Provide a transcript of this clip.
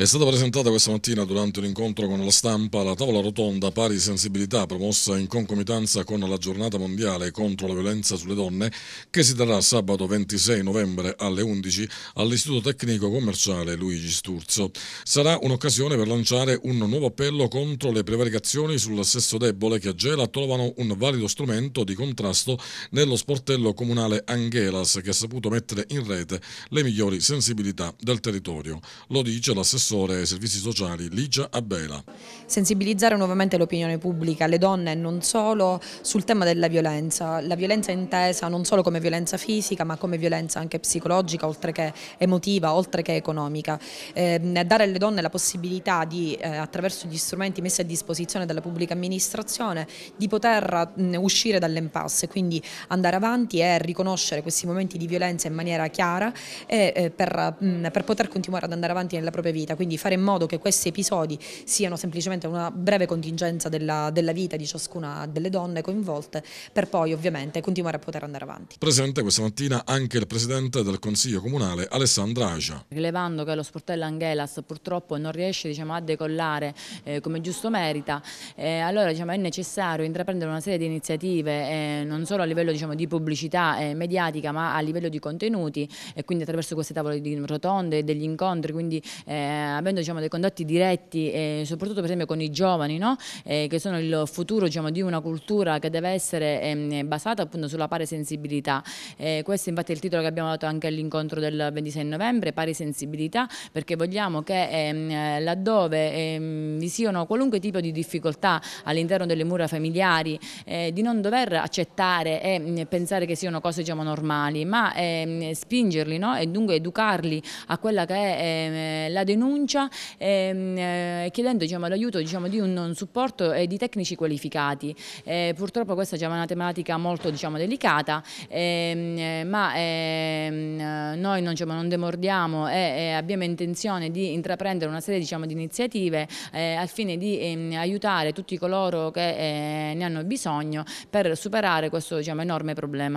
È stata presentata questa mattina durante un incontro con la stampa la tavola rotonda Pari Sensibilità promossa in concomitanza con la giornata mondiale contro la violenza sulle donne che si terrà sabato 26 novembre alle 11 all'Istituto Tecnico Commerciale Luigi Sturzo. Sarà un'occasione per lanciare un nuovo appello contro le prevaricazioni sul sesso debole che a Gela trovano un valido strumento di contrasto nello sportello comunale Anghelas che ha saputo mettere in rete le migliori sensibilità del territorio. Lo dice l'assessore assessore ai servizi sociali Ligia Abela. Sensibilizzare nuovamente l'opinione pubblica, le donne e non solo, sul tema della violenza. La violenza intesa non solo come violenza fisica ma come violenza anche psicologica, oltre che emotiva, oltre che economica. Eh, dare alle donne la possibilità di, eh, attraverso gli strumenti messi a disposizione dalla pubblica amministrazione, di poter mh, uscire dall'impasse, quindi andare avanti e riconoscere questi momenti di violenza in maniera chiara e, eh, per, mh, per poter continuare ad andare avanti nella propria vita quindi fare in modo che questi episodi siano semplicemente una breve contingenza della, della vita di ciascuna delle donne coinvolte per poi ovviamente continuare a poter andare avanti. Presente questa mattina anche il Presidente del Consiglio Comunale Alessandra Agia. Rilevando che lo sportello Anghelas purtroppo non riesce diciamo, a decollare eh, come giusto merita, eh, allora diciamo, è necessario intraprendere una serie di iniziative eh, non solo a livello diciamo, di pubblicità eh, mediatica ma a livello di contenuti e quindi attraverso queste tavole rotonde e degli incontri quindi eh, avendo diciamo, dei contatti diretti eh, soprattutto per esempio con i giovani no? eh, che sono il futuro diciamo, di una cultura che deve essere eh, basata appunto sulla pari sensibilità eh, questo infatti è il titolo che abbiamo dato anche all'incontro del 26 novembre pari sensibilità perché vogliamo che ehm, laddove ehm, vi siano qualunque tipo di difficoltà all'interno delle mura familiari eh, di non dover accettare e mm, pensare che siano cose diciamo, normali ma ehm, spingerli no? e dunque educarli a quella che è la denuncia denuncia ehm, eh, chiedendo diciamo, l'aiuto diciamo, di un, supporto eh, di tecnici qualificati. Eh, purtroppo questa è una tematica molto diciamo, delicata, ehm, eh, ma ehm, eh, noi non, diciamo, non demordiamo e, e, abbiamo intenzione di intraprendere una serie diciamo, di iniziative al fine di ehm, aiutare tutti coloro che ne hanno bisogno per superare questo diciamo, enorme problema.